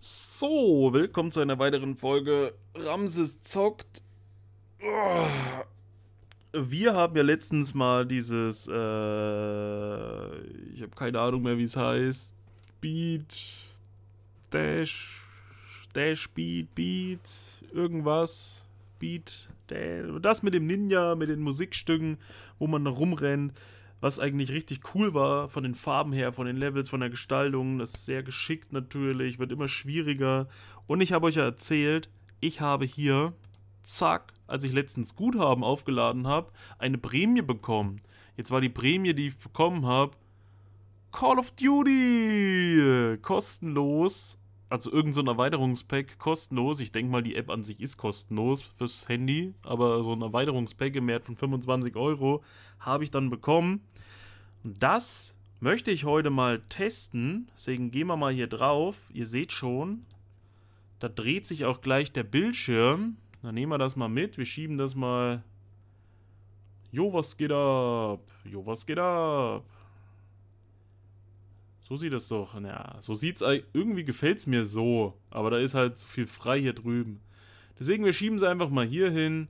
So, willkommen zu einer weiteren Folge Ramses zockt. Wir haben ja letztens mal dieses, äh, ich habe keine Ahnung mehr, wie es heißt, Beat, Dash, Dash Beat, Beat, irgendwas, Beat, Dash, das mit dem Ninja, mit den Musikstücken, wo man da rumrennt was eigentlich richtig cool war von den Farben her, von den Levels, von der Gestaltung. Das ist sehr geschickt natürlich, wird immer schwieriger. Und ich habe euch ja erzählt, ich habe hier, zack, als ich letztens Guthaben aufgeladen habe, eine Prämie bekommen. Jetzt war die Prämie, die ich bekommen habe, Call of Duty! Kostenlos also irgendein so Erweiterungspack kostenlos. Ich denke mal, die App an sich ist kostenlos fürs Handy, aber so ein Erweiterungspack im Wert von 25 Euro habe ich dann bekommen. Und das möchte ich heute mal testen. Deswegen gehen wir mal hier drauf. Ihr seht schon, da dreht sich auch gleich der Bildschirm. Dann nehmen wir das mal mit. Wir schieben das mal. Jo, was geht ab? Jo, was geht ab? So sieht es doch. naja, so sieht's irgendwie gefällt's mir so, aber da ist halt zu viel frei hier drüben. Deswegen wir schieben sie einfach mal hier hin.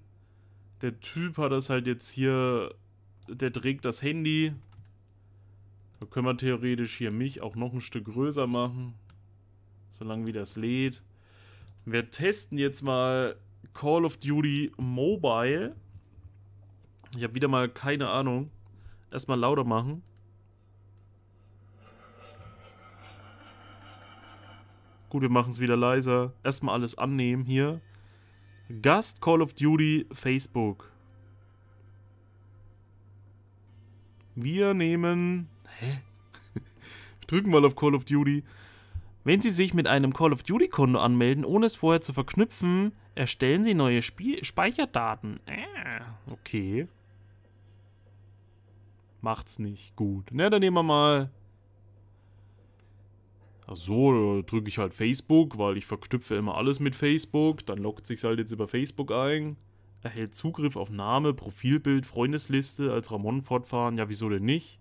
Der Typ hat das halt jetzt hier der trägt das Handy. Da können wir theoretisch hier mich auch noch ein Stück größer machen. Solange wie das lädt. Wir testen jetzt mal Call of Duty Mobile. Ich habe wieder mal keine Ahnung. Erstmal lauter machen. Gut, wir machen es wieder leiser. Erstmal alles annehmen hier. Gast Call of Duty Facebook. Wir nehmen... Hä? wir drücken mal auf Call of Duty. Wenn Sie sich mit einem Call of Duty-Konto anmelden, ohne es vorher zu verknüpfen, erstellen Sie neue Spie Speicherdaten. Äh, okay. Macht's nicht. Gut. Na, dann nehmen wir mal Ach so, drücke ich halt Facebook, weil ich verknüpfe immer alles mit Facebook. Dann lockt sich halt jetzt über Facebook ein. Erhält Zugriff auf Name, Profilbild, Freundesliste, als Ramon fortfahren. Ja, wieso denn nicht?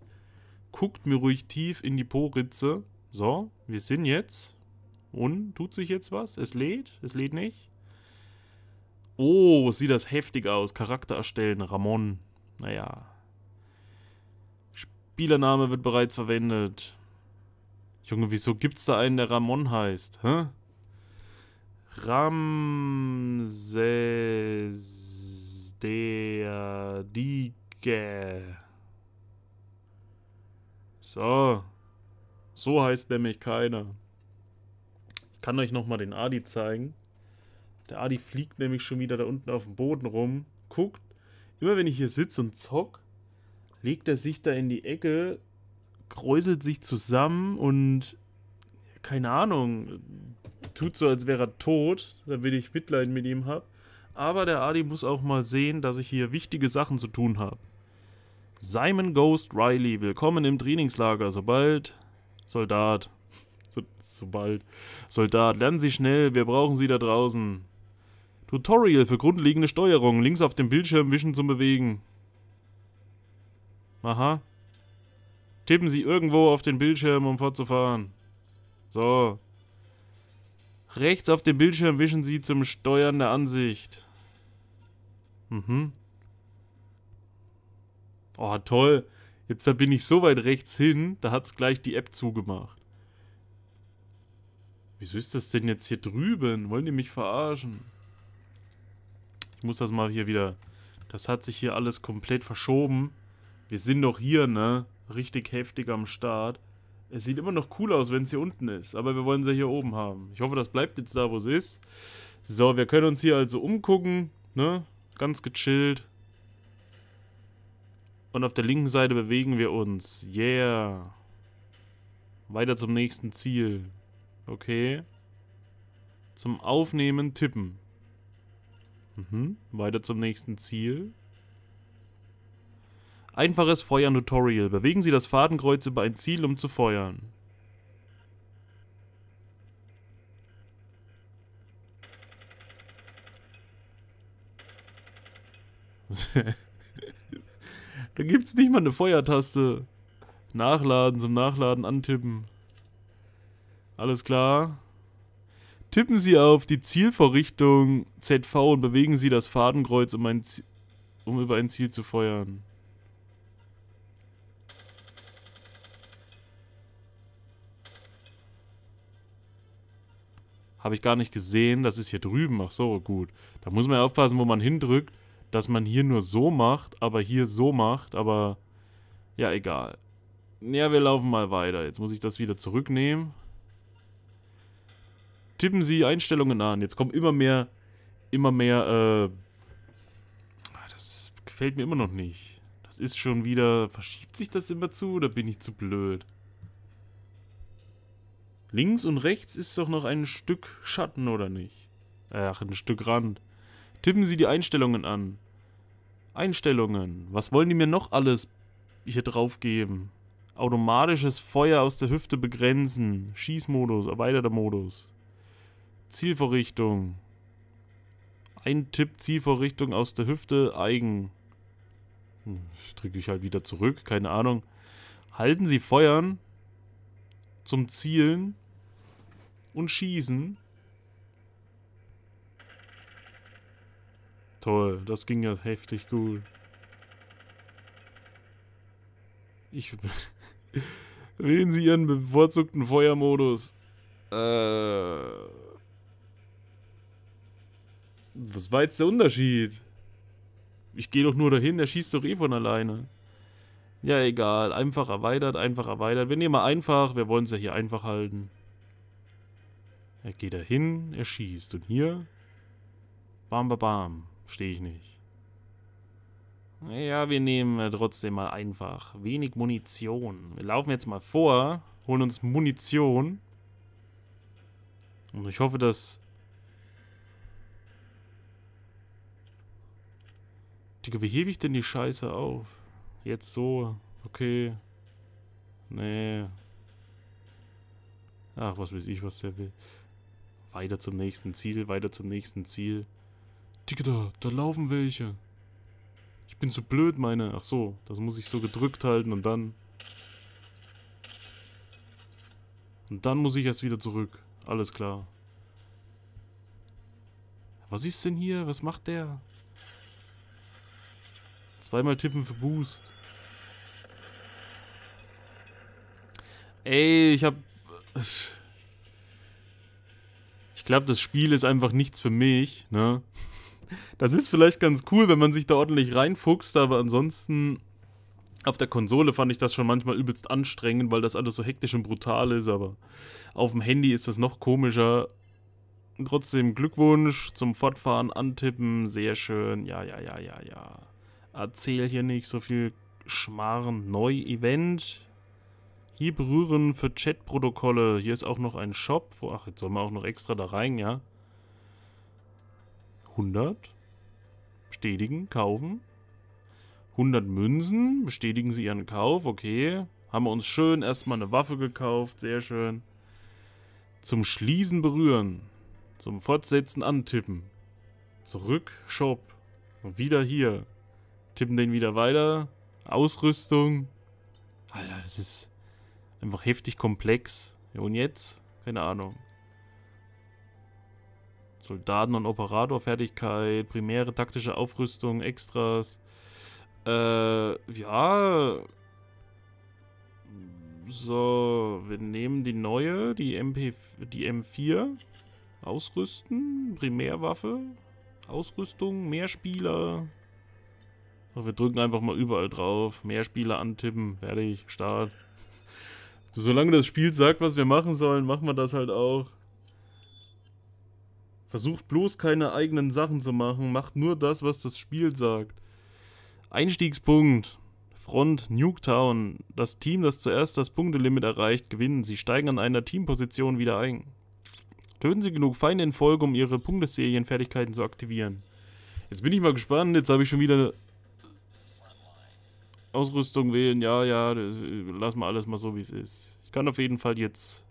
Guckt mir ruhig tief in die Poritze. So, wir sind jetzt. Und? Tut sich jetzt was? Es lädt? Es lädt nicht? Oh, sieht das heftig aus. Charakter erstellen, Ramon. Naja. Spielername wird bereits verwendet. Junge, wieso gibt's da einen, der Ramon heißt? Hä? Ramses der Dike. So. So heißt nämlich keiner. Ich kann euch nochmal den Adi zeigen. Der Adi fliegt nämlich schon wieder da unten auf dem Boden rum. Guckt. Immer wenn ich hier sitze und zock, legt er sich da in die Ecke kräuselt sich zusammen und keine Ahnung, tut so, als wäre er tot, damit ich Mitleid mit ihm habe. Aber der Adi muss auch mal sehen, dass ich hier wichtige Sachen zu tun habe. Simon Ghost Riley, willkommen im Trainingslager. Sobald Soldat, so, sobald Soldat, lernen Sie schnell, wir brauchen Sie da draußen. Tutorial für grundlegende Steuerung, links auf dem Bildschirm wischen zum Bewegen. Aha, Tippen Sie irgendwo auf den Bildschirm, um fortzufahren. So. Rechts auf dem Bildschirm wischen Sie zum Steuern der Ansicht. Mhm. Oh, toll. Jetzt da bin ich so weit rechts hin, da hat es gleich die App zugemacht. Wieso ist das denn jetzt hier drüben? Wollen die mich verarschen? Ich muss das mal hier wieder... Das hat sich hier alles komplett verschoben. Wir sind doch hier, ne? richtig heftig am Start. Es sieht immer noch cool aus, wenn es hier unten ist, aber wir wollen sie hier oben haben. Ich hoffe, das bleibt jetzt da, wo es ist. So, wir können uns hier also umgucken, ne? Ganz gechillt. Und auf der linken Seite bewegen wir uns. Yeah. Weiter zum nächsten Ziel. Okay. Zum Aufnehmen tippen. Mhm. Weiter zum nächsten Ziel. Einfaches Feuern-Tutorial. Bewegen Sie das Fadenkreuz über ein Ziel, um zu feuern. da gibt's nicht mal eine Feuertaste. Nachladen, zum Nachladen antippen. Alles klar. Tippen Sie auf die Zielvorrichtung ZV und bewegen Sie das Fadenkreuz, um, ein um über ein Ziel zu feuern. Habe ich gar nicht gesehen. Das ist hier drüben. Ach so, gut. Da muss man ja aufpassen, wo man hindrückt, dass man hier nur so macht, aber hier so macht, aber ja, egal. Ja, wir laufen mal weiter. Jetzt muss ich das wieder zurücknehmen. Tippen Sie Einstellungen an. Jetzt kommen immer mehr, immer mehr, äh, ah, das gefällt mir immer noch nicht. Das ist schon wieder, verschiebt sich das immer zu oder bin ich zu blöd? Links und rechts ist doch noch ein Stück Schatten, oder nicht? Ach, ein Stück Rand. Tippen Sie die Einstellungen an. Einstellungen. Was wollen die mir noch alles hier drauf geben? Automatisches Feuer aus der Hüfte begrenzen. Schießmodus, erweiterter Modus. Zielvorrichtung. Ein Tipp, Zielvorrichtung aus der Hüfte, eigen. Hm, Drücke ich halt wieder zurück, keine Ahnung. Halten Sie Feuern zum Zielen und schießen. Toll, das ging ja heftig gut. Ich... Wählen Sie Ihren bevorzugten Feuermodus. Äh... Was war jetzt der Unterschied? Ich gehe doch nur dahin, der schießt doch eh von alleine. Ja, egal. Einfach erweitert, einfach erweitert. Wir nehmen mal einfach. Wir wollen es ja hier einfach halten. Er geht da hin, er schießt. Und hier, bam, bam, bam, stehe ich nicht. Ja, wir nehmen äh, trotzdem mal einfach wenig Munition. Wir laufen jetzt mal vor, holen uns Munition. Und ich hoffe, dass... Digga, wie hebe ich denn die Scheiße auf? Jetzt so, okay. Nee. Ach, was weiß ich, was der will. Weiter zum nächsten Ziel, weiter zum nächsten Ziel. Digga, da da laufen welche. Ich bin zu blöd, meine. Ach so, das muss ich so gedrückt halten und dann... Und dann muss ich erst wieder zurück. Alles klar. Was ist denn hier? Was macht der? Zweimal tippen für Boost. Ey, ich hab... Äh, glaube, das Spiel ist einfach nichts für mich. Ne? Das ist vielleicht ganz cool, wenn man sich da ordentlich reinfuchst, aber ansonsten auf der Konsole fand ich das schon manchmal übelst anstrengend, weil das alles so hektisch und brutal ist, aber auf dem Handy ist das noch komischer. Trotzdem Glückwunsch zum Fortfahren, antippen, sehr schön, ja, ja, ja, ja, ja. Erzähl hier nicht so viel Schmarren, Neu-Event, hier berühren für Chatprotokolle. Hier ist auch noch ein Shop. ach, jetzt sollen wir auch noch extra da rein, ja? 100. Bestätigen, kaufen. 100 Münzen. Bestätigen Sie Ihren Kauf. Okay. Haben wir uns schön erstmal eine Waffe gekauft. Sehr schön. Zum Schließen berühren. Zum Fortsetzen antippen. Zurück, Shop. Und wieder hier. Tippen den wieder weiter. Ausrüstung. Alter, das ist... Einfach heftig komplex. Ja, und jetzt? Keine Ahnung. Soldaten- und Operatorfertigkeit, primäre taktische Aufrüstung, Extras. Äh, ja. So, wir nehmen die neue, die, MP, die M4. Ausrüsten, Primärwaffe, Ausrüstung, mehr Spieler. So, also wir drücken einfach mal überall drauf. Mehr Spieler antippen, fertig, Start. Solange das Spiel sagt, was wir machen sollen, machen wir das halt auch. Versucht bloß keine eigenen Sachen zu machen, macht nur das, was das Spiel sagt. Einstiegspunkt. Front Nuketown. Das Team, das zuerst das Punktelimit erreicht, gewinnen. Sie steigen an einer Teamposition wieder ein. Töten Sie genug Feinde in Folge, um Ihre Punkteserienfertigkeiten zu aktivieren. Jetzt bin ich mal gespannt. Jetzt habe ich schon wieder Ausrüstung wählen, ja, ja, das, äh, lass mal alles mal so, wie es ist. Ich kann auf jeden Fall jetzt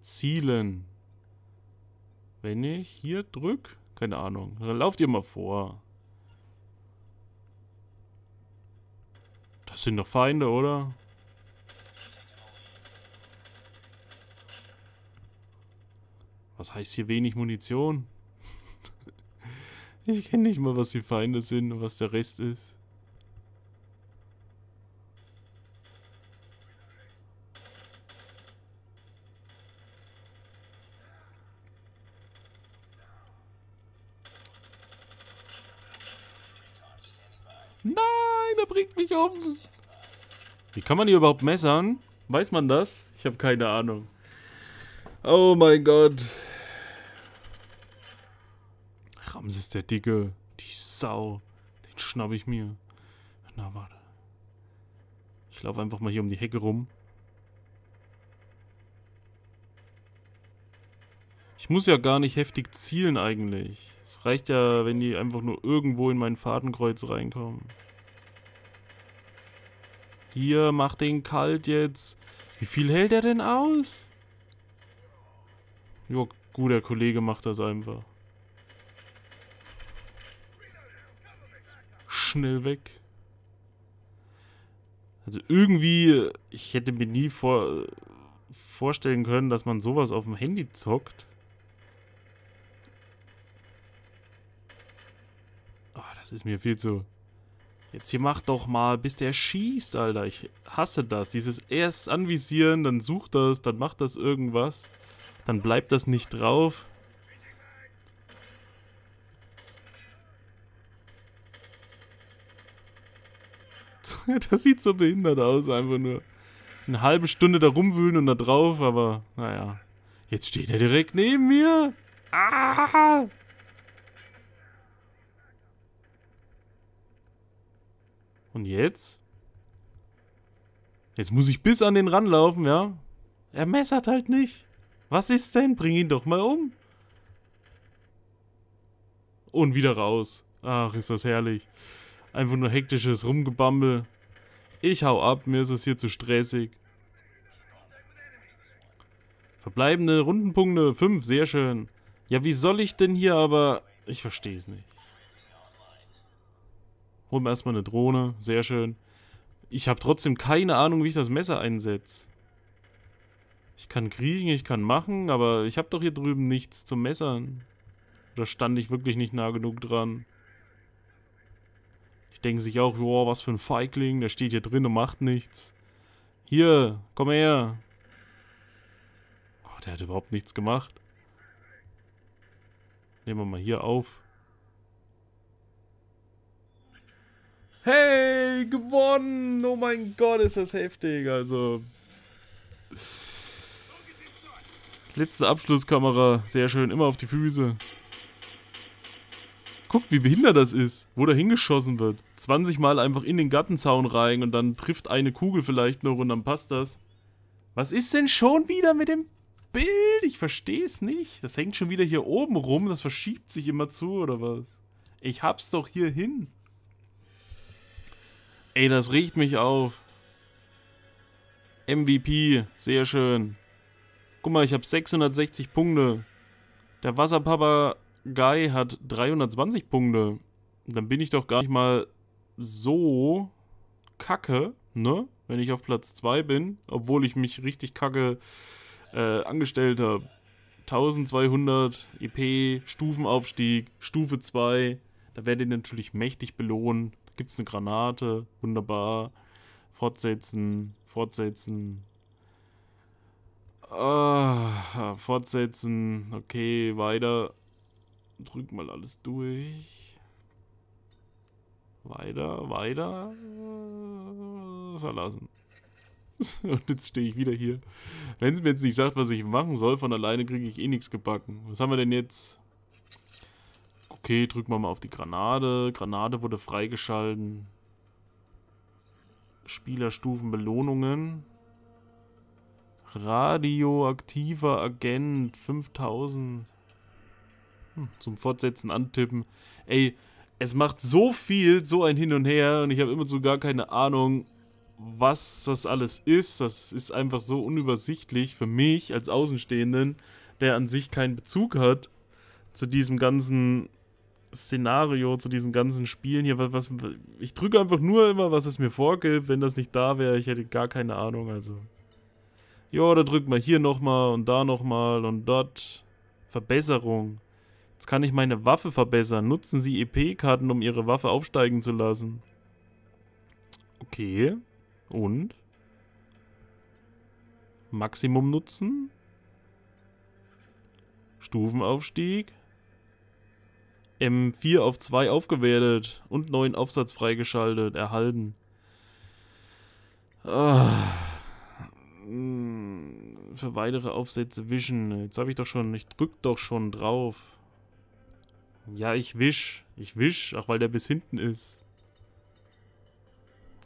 zielen. Wenn ich hier drück, keine Ahnung, dann lauft ihr mal vor. Das sind doch Feinde, oder? Was heißt hier wenig Munition? ich kenne nicht mal, was die Feinde sind und was der Rest ist. Nein, er bringt mich um. Wie kann man hier überhaupt messern? Weiß man das? Ich habe keine Ahnung. Oh mein Gott. Ramses der Dicke. Die Sau. Den schnapp ich mir. Na, warte. Ich laufe einfach mal hier um die Hecke rum. Ich muss ja gar nicht heftig zielen eigentlich. Reicht ja, wenn die einfach nur irgendwo in mein Fadenkreuz reinkommen. Hier, mach den kalt jetzt. Wie viel hält er denn aus? Jo, guter Kollege macht das einfach. Schnell weg. Also irgendwie, ich hätte mir nie vor, vorstellen können, dass man sowas auf dem Handy zockt. Das ist mir viel zu... Jetzt hier mach doch mal, bis der schießt, Alter. Ich hasse das. Dieses erst anvisieren, dann sucht das, dann macht das irgendwas. Dann bleibt das nicht drauf. Das sieht so behindert aus, einfach nur. Eine halbe Stunde da rumwühlen und da drauf, aber naja. Jetzt steht er direkt neben mir. Ah! Und jetzt? Jetzt muss ich bis an den laufen, ja? Er messert halt nicht. Was ist denn? Bring ihn doch mal um. Und wieder raus. Ach, ist das herrlich. Einfach nur hektisches Rumgebammel. Ich hau ab, mir ist es hier zu stressig. Verbleibende Rundenpunkte, 5, sehr schön. Ja, wie soll ich denn hier aber... Ich verstehe es nicht. Hol erstmal eine Drohne. Sehr schön. Ich habe trotzdem keine Ahnung, wie ich das Messer einsetze. Ich kann kriechen, ich kann machen, aber ich habe doch hier drüben nichts zum Messern. Da stand ich wirklich nicht nah genug dran. Ich denke sich auch, joa, was für ein Feigling, der steht hier drin und macht nichts. Hier, komm her. Oh, der hat überhaupt nichts gemacht. Nehmen wir mal hier auf. Hey, gewonnen! Oh mein Gott, ist das heftig. Also. Letzte Abschlusskamera. Sehr schön. Immer auf die Füße. Guckt, wie behindert das ist, wo da hingeschossen wird. 20 Mal einfach in den Gartenzaun rein und dann trifft eine Kugel vielleicht noch und dann passt das. Was ist denn schon wieder mit dem Bild? Ich verstehe es nicht. Das hängt schon wieder hier oben rum. Das verschiebt sich immer zu, oder was? Ich hab's doch hier hin. Ey, das riecht mich auf. MVP, sehr schön. Guck mal, ich habe 660 Punkte. Der Wasserpapa Guy hat 320 Punkte. Dann bin ich doch gar nicht mal so kacke, ne? Wenn ich auf Platz 2 bin, obwohl ich mich richtig kacke äh, angestellt habe. 1200 EP, Stufenaufstieg, Stufe 2. Da werde ich natürlich mächtig belohnen. Gibt es eine Granate? Wunderbar. Fortsetzen, fortsetzen. Ah, fortsetzen. Okay, weiter. Drück mal alles durch. Weiter, weiter. Verlassen. Und jetzt stehe ich wieder hier. Wenn es mir jetzt nicht sagt, was ich machen soll, von alleine kriege ich eh nichts gebacken. Was haben wir denn jetzt? Okay, drücken wir mal auf die Granate. Granate wurde freigeschalten. Spielerstufen Belohnungen. Radioaktiver Agent 5000. Hm, zum Fortsetzen antippen. Ey, es macht so viel, so ein Hin und Her und ich habe immerzu gar keine Ahnung, was das alles ist. Das ist einfach so unübersichtlich für mich als Außenstehenden, der an sich keinen Bezug hat zu diesem ganzen Szenario zu diesen ganzen Spielen hier. Was, was ich drücke einfach nur immer, was es mir vorgibt. Wenn das nicht da wäre, ich hätte gar keine Ahnung. Also, ja, da drückt man hier nochmal und da nochmal und dort. Verbesserung. Jetzt kann ich meine Waffe verbessern. Nutzen Sie EP-Karten, um Ihre Waffe aufsteigen zu lassen. Okay. Und? Maximum nutzen? Stufenaufstieg? M4 auf 2 aufgewertet und neuen Aufsatz freigeschaltet, erhalten. Ah. Hm, für weitere Aufsätze wischen. Jetzt habe ich doch schon, ich drück doch schon drauf. Ja, ich wisch. Ich wisch, auch weil der bis hinten ist.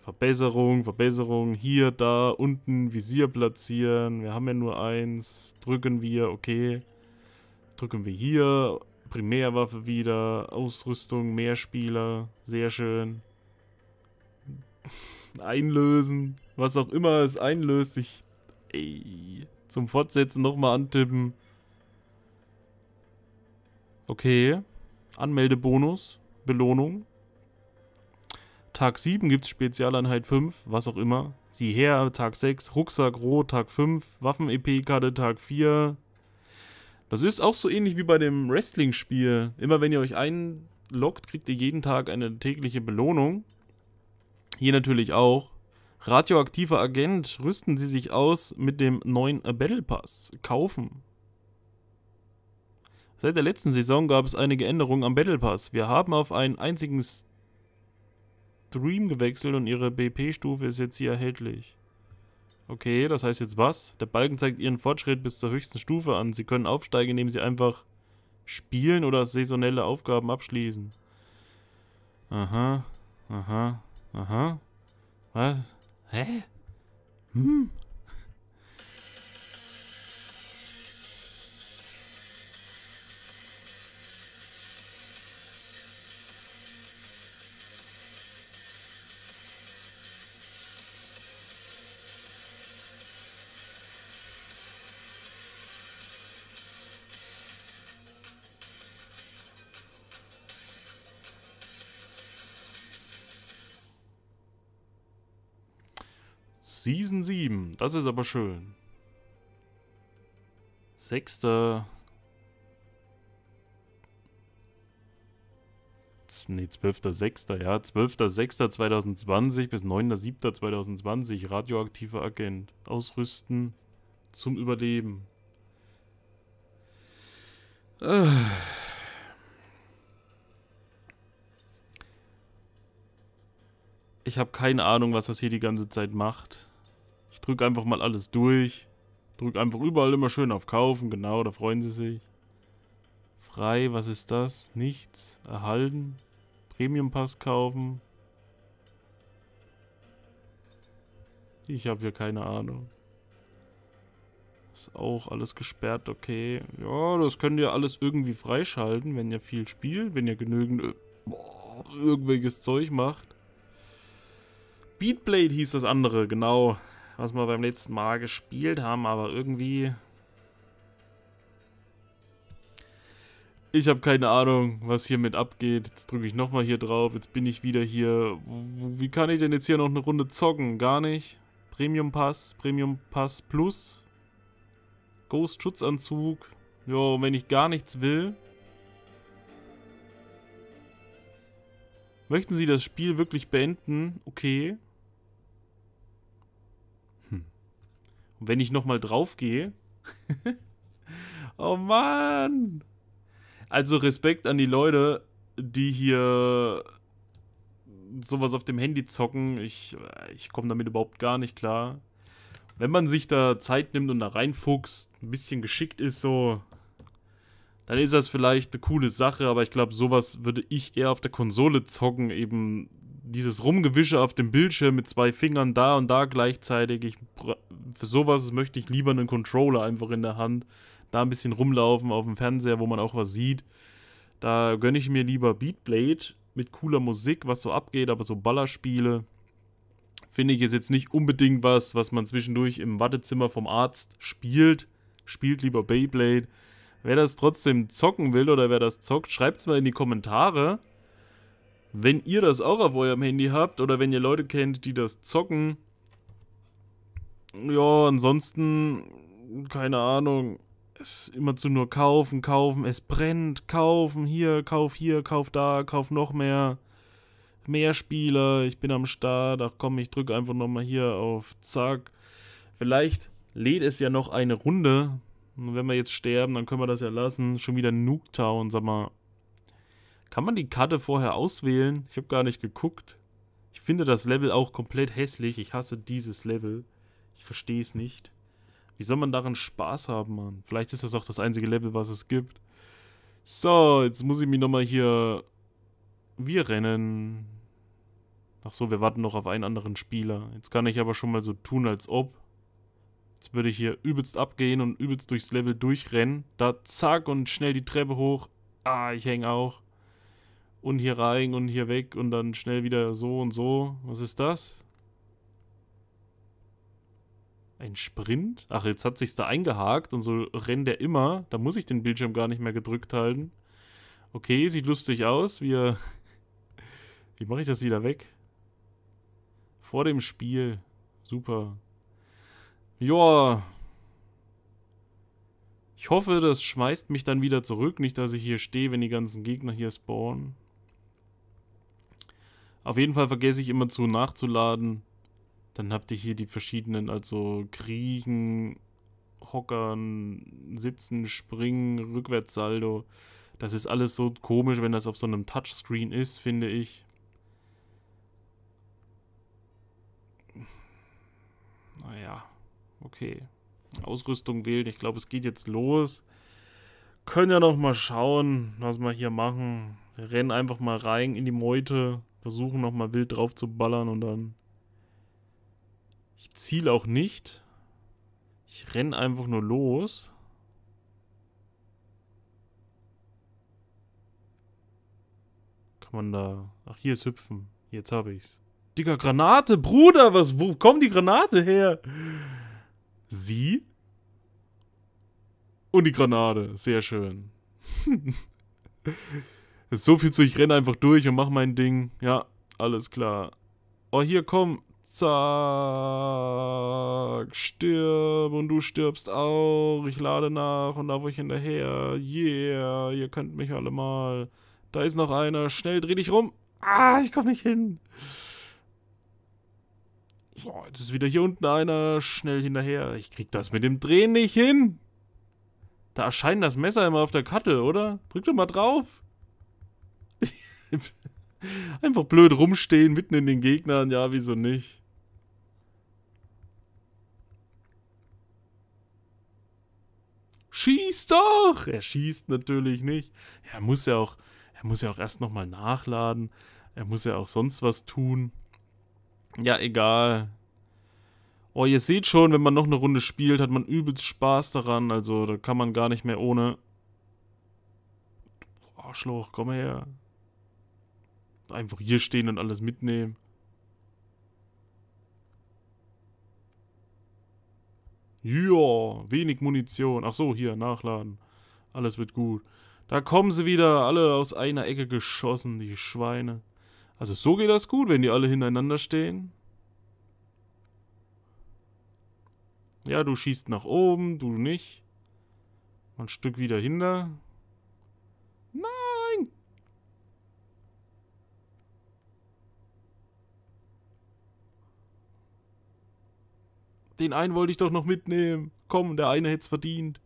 Verbesserung, Verbesserung, hier, da, unten, Visier platzieren. Wir haben ja nur eins. Drücken wir, okay. Drücken wir hier, Primärwaffe wieder, Ausrüstung, mehr Spieler, sehr schön. Einlösen, was auch immer es einlöst, ich... Ey, zum Fortsetzen nochmal antippen. Okay, Anmeldebonus, Belohnung. Tag 7 gibt es Spezialeinheit 5, was auch immer. Sie her, Tag 6, Rucksack Rot, Tag 5, Waffen-EP-Karte, Tag 4, das ist auch so ähnlich wie bei dem Wrestling-Spiel. Immer wenn ihr euch einloggt, kriegt ihr jeden Tag eine tägliche Belohnung. Hier natürlich auch. Radioaktiver Agent, rüsten Sie sich aus mit dem neuen Battle Pass. Kaufen. Seit der letzten Saison gab es einige Änderungen am Battle Pass. Wir haben auf einen einzigen Stream gewechselt und ihre BP-Stufe ist jetzt hier erhältlich. Okay, das heißt jetzt was? Der Balken zeigt ihren Fortschritt bis zur höchsten Stufe an. Sie können aufsteigen, indem sie einfach spielen oder saisonelle Aufgaben abschließen. Aha, aha, aha. Was? Hä? Hm. Stufen 7. Das ist aber schön. Sechster. Ne, 12.06. Ja, 12.06.2020 bis 9.07.2020. Radioaktiver Agent. Ausrüsten zum Überleben. Äh. Ich habe keine Ahnung, was das hier die ganze Zeit macht. Ich drücke einfach mal alles durch. Drücke einfach überall immer schön auf Kaufen. Genau, da freuen sie sich. Frei, was ist das? Nichts. Erhalten. Premium Pass kaufen. Ich habe hier keine Ahnung. Ist auch alles gesperrt, okay. Ja, das könnt ihr alles irgendwie freischalten, wenn ihr viel spielt, wenn ihr genügend äh, boah, irgendwelches Zeug macht. Beatblade hieß das andere, genau was wir beim letzten Mal gespielt haben, aber irgendwie... Ich habe keine Ahnung, was hier mit abgeht. Jetzt drücke ich nochmal hier drauf. Jetzt bin ich wieder hier. Wie kann ich denn jetzt hier noch eine Runde zocken? Gar nicht. Premium Pass, Premium Pass Plus. Ghost Schutzanzug. Jo, wenn ich gar nichts will. Möchten Sie das Spiel wirklich beenden? Okay. Und wenn ich nochmal drauf gehe. oh Mann! Also Respekt an die Leute, die hier sowas auf dem Handy zocken. Ich, ich komme damit überhaupt gar nicht klar. Wenn man sich da Zeit nimmt und da reinfuchst, ein bisschen geschickt ist, so, dann ist das vielleicht eine coole Sache, aber ich glaube, sowas würde ich eher auf der Konsole zocken, eben dieses Rumgewische auf dem Bildschirm mit zwei Fingern da und da gleichzeitig. Ich für sowas möchte ich lieber einen Controller einfach in der Hand. Da ein bisschen rumlaufen auf dem Fernseher, wo man auch was sieht. Da gönne ich mir lieber Beatblade mit cooler Musik, was so abgeht, aber so Ballerspiele finde ich ist jetzt nicht unbedingt was, was man zwischendurch im Wartezimmer vom Arzt spielt. Spielt lieber Beyblade. Wer das trotzdem zocken will oder wer das zockt, schreibt es mal in die Kommentare. Wenn ihr das auch auf eurem Handy habt oder wenn ihr Leute kennt, die das zocken, ja, ansonsten, keine Ahnung. Es ist immerzu nur kaufen, kaufen, es brennt, kaufen, hier, kauf hier, kauf da, kauf noch mehr. Mehr Spieler, ich bin am Start. Ach komm, ich drücke einfach nochmal hier auf Zack. Vielleicht lädt es ja noch eine Runde. Und wenn wir jetzt sterben, dann können wir das ja lassen. Schon wieder Nuketown, sag mal. Kann man die Karte vorher auswählen? Ich habe gar nicht geguckt. Ich finde das Level auch komplett hässlich. Ich hasse dieses Level. Ich verstehe es nicht. Wie soll man daran Spaß haben, Mann? Vielleicht ist das auch das einzige Level, was es gibt. So, jetzt muss ich mich nochmal hier... Wir rennen. Ach so, wir warten noch auf einen anderen Spieler. Jetzt kann ich aber schon mal so tun, als ob. Jetzt würde ich hier übelst abgehen und übelst durchs Level durchrennen. Da zack und schnell die Treppe hoch. Ah, ich hänge auch. Und hier rein und hier weg und dann schnell wieder so und so. Was ist das? Ein Sprint? Ach, jetzt hat sich's da eingehakt und so rennt der immer. Da muss ich den Bildschirm gar nicht mehr gedrückt halten. Okay, sieht lustig aus. Wir. Wie mache ich das wieder weg? Vor dem Spiel. Super. Joa. Ich hoffe, das schmeißt mich dann wieder zurück. Nicht, dass ich hier stehe, wenn die ganzen Gegner hier spawnen. Auf jeden Fall vergesse ich immer zu nachzuladen. Dann habt ihr hier die verschiedenen, also Kriechen, Hockern, Sitzen, Springen, Rückwärtssaldo. Das ist alles so komisch, wenn das auf so einem Touchscreen ist, finde ich. Naja, okay. Ausrüstung wählen. Ich glaube, es geht jetzt los. Können ja noch mal schauen, was wir hier machen. Rennen einfach mal rein in die Meute. Versuchen noch mal wild drauf zu ballern und dann ich ziele auch nicht. Ich renne einfach nur los. Kann man da... Ach, hier ist Hüpfen. Jetzt habe ich's. Digga, Granate, Bruder, was, wo kommt die Granate her? Sie? Und die Granate, sehr schön. ist so viel zu, ich renne einfach durch und mach mein Ding. Ja, alles klar. Oh, hier, komm, Zack, stirb und du stirbst auch. Ich lade nach und laufe euch hinterher. Yeah, ihr könnt mich alle mal. Da ist noch einer. Schnell, dreh dich rum. Ah, ich komm nicht hin. So, jetzt ist wieder hier unten einer. Schnell hinterher. Ich krieg das mit dem Drehen nicht hin. Da erscheint das Messer immer auf der Karte, oder? Drück doch mal drauf. Einfach blöd rumstehen, mitten in den Gegnern. Ja, wieso nicht? schieß doch! Er schießt natürlich nicht. Er muss ja auch, er muss ja auch erst nochmal nachladen. Er muss ja auch sonst was tun. Ja, egal. Oh, ihr seht schon, wenn man noch eine Runde spielt, hat man übelst Spaß daran. Also, da kann man gar nicht mehr ohne... Arschloch, komm her. Einfach hier stehen und alles mitnehmen. Ja, wenig Munition. Ach so, hier, nachladen. Alles wird gut. Da kommen sie wieder, alle aus einer Ecke geschossen, die Schweine. Also so geht das gut, wenn die alle hintereinander stehen. Ja, du schießt nach oben, du nicht. ein Stück wieder hinter. Nein! den einen wollte ich doch noch mitnehmen. Komm, der eine hätte es verdient.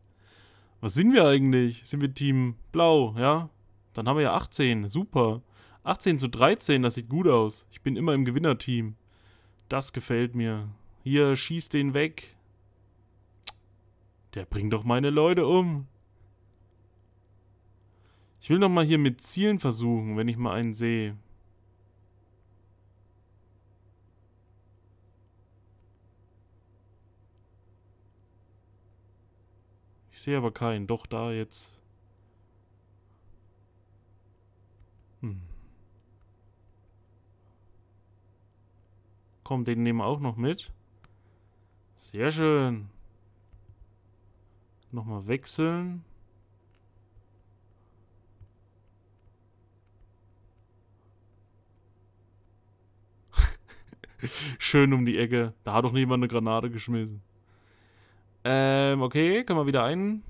Was sind wir eigentlich? Sind wir Team Blau, ja? Dann haben wir ja 18, super. 18 zu 13, das sieht gut aus. Ich bin immer im Gewinnerteam. Das gefällt mir. Hier, schieß den weg. Der bringt doch meine Leute um. Ich will nochmal hier mit Zielen versuchen, wenn ich mal einen sehe. sehe aber keinen. Doch, da jetzt. Hm. Komm, den nehmen wir auch noch mit. Sehr schön. Nochmal wechseln. Schön um die Ecke. Da hat doch niemand eine Granate geschmissen. Ähm, okay, können wir wieder ein.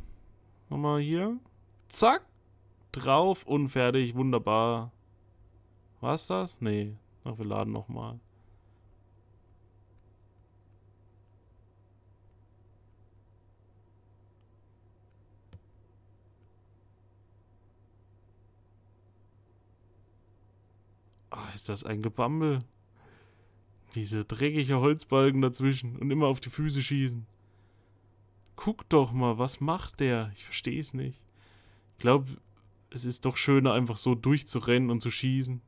Nochmal hier. Zack. Drauf und fertig. Wunderbar. War's das? Nee. Ach, wir laden nochmal. Ah, ist das ein Gebammel. Diese dreckige Holzbalken dazwischen und immer auf die Füße schießen. Guck doch mal, was macht der? Ich verstehe es nicht. Ich glaube, es ist doch schöner, einfach so durchzurennen und zu schießen.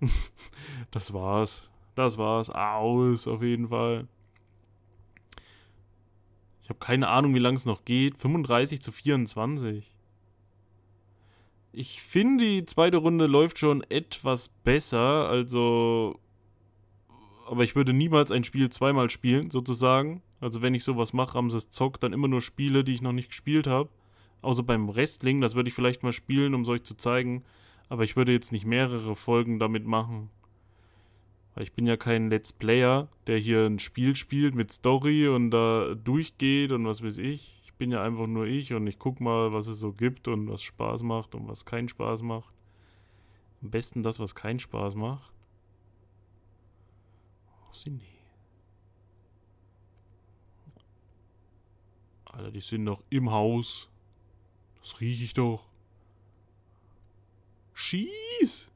das war's. Das war's. Aus, auf jeden Fall. Ich habe keine Ahnung, wie lange es noch geht. 35 zu 24. Ich finde, die zweite Runde läuft schon etwas besser. Also. Aber ich würde niemals ein Spiel zweimal spielen, sozusagen. Also wenn ich sowas mache, Ramses zockt, dann immer nur Spiele, die ich noch nicht gespielt habe. Außer beim Wrestling, das würde ich vielleicht mal spielen, um es euch zu zeigen. Aber ich würde jetzt nicht mehrere Folgen damit machen. Weil ich bin ja kein Let's Player, der hier ein Spiel spielt mit Story und da durchgeht und was weiß ich. Ich bin ja einfach nur ich und ich guck mal, was es so gibt und was Spaß macht und was keinen Spaß macht. Am besten das, was keinen Spaß macht. Oh, sind die? Alter, die sind doch im Haus. Das rieche ich doch. Schieß!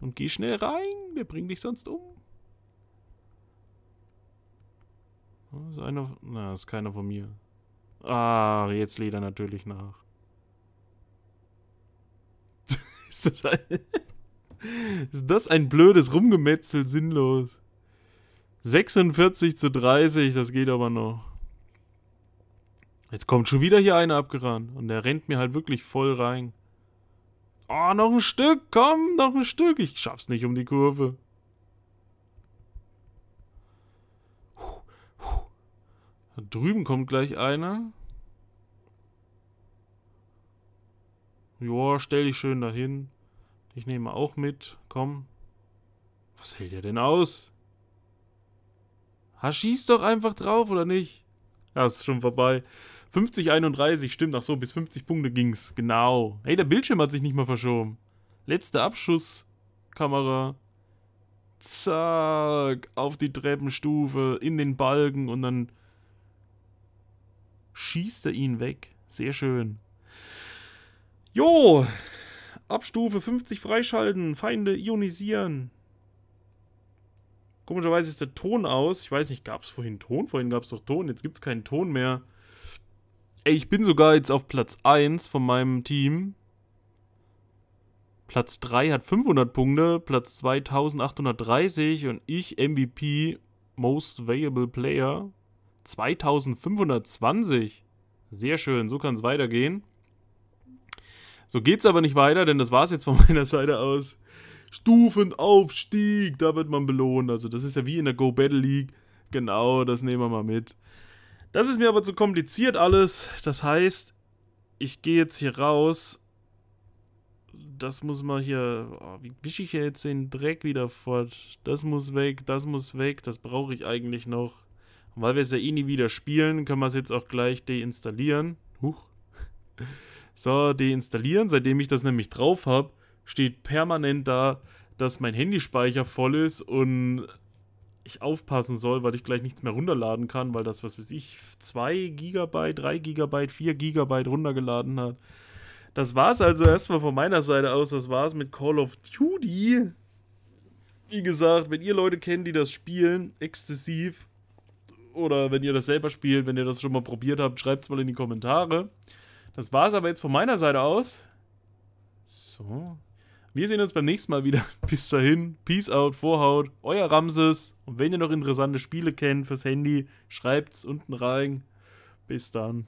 Und geh schnell rein, der bringt dich sonst um. Ah, ist einer. von, Na, ist keiner von mir. Ah, jetzt lädt er natürlich nach. ist, das ein, ist das ein blödes Rumgemetzel sinnlos? 46 zu 30, das geht aber noch. Jetzt kommt schon wieder hier einer abgerannt. Und der rennt mir halt wirklich voll rein. Oh, noch ein Stück, komm, noch ein Stück. Ich schaff's nicht um die Kurve. Da drüben kommt gleich einer. Joa, stell dich schön dahin. Ich nehme auch mit, komm. Was hält der denn aus? Ha, schieß doch einfach drauf, oder nicht? Ja, ist schon vorbei. 50, 31, stimmt. Ach so, bis 50 Punkte ging's. Genau. Hey, der Bildschirm hat sich nicht mal verschoben. Letzte Abschusskamera. Zack. Auf die Treppenstufe, in den Balken und dann schießt er ihn weg. Sehr schön. Jo. Abstufe 50 freischalten. Feinde ionisieren. Komischerweise ist der Ton aus. Ich weiß nicht, gab es vorhin Ton? Vorhin gab es doch Ton. Jetzt gibt es keinen Ton mehr. Ey, ich bin sogar jetzt auf Platz 1 von meinem Team. Platz 3 hat 500 Punkte, Platz 2830 und ich MVP, Most Valuable Player, 2520. Sehr schön, so kann es weitergehen. So geht es aber nicht weiter, denn das war es jetzt von meiner Seite aus. Stufenaufstieg, da wird man belohnt. Also das ist ja wie in der Go Battle League. Genau, das nehmen wir mal mit. Das ist mir aber zu kompliziert alles. Das heißt, ich gehe jetzt hier raus. Das muss man hier... Oh, wie wische ich ja jetzt den Dreck wieder fort? Das muss weg, das muss weg. Das brauche ich eigentlich noch. Und weil wir es ja eh nie wieder spielen, können wir es jetzt auch gleich deinstallieren. Huch. So, deinstallieren. Seitdem ich das nämlich drauf habe, steht permanent da, dass mein Handyspeicher voll ist und ich aufpassen soll, weil ich gleich nichts mehr runterladen kann, weil das, was weiß ich, 2 GB, 3 GB, 4 GB runtergeladen hat. Das war's also erstmal von meiner Seite aus. Das war's mit Call of Duty. Wie gesagt, wenn ihr Leute kennt, die das spielen, exzessiv, oder wenn ihr das selber spielt, wenn ihr das schon mal probiert habt, schreibt's mal in die Kommentare. Das war's aber jetzt von meiner Seite aus. So. Wir sehen uns beim nächsten Mal wieder. Bis dahin, Peace out, Vorhaut, euer Ramses. Und wenn ihr noch interessante Spiele kennt fürs Handy, schreibt's unten rein. Bis dann.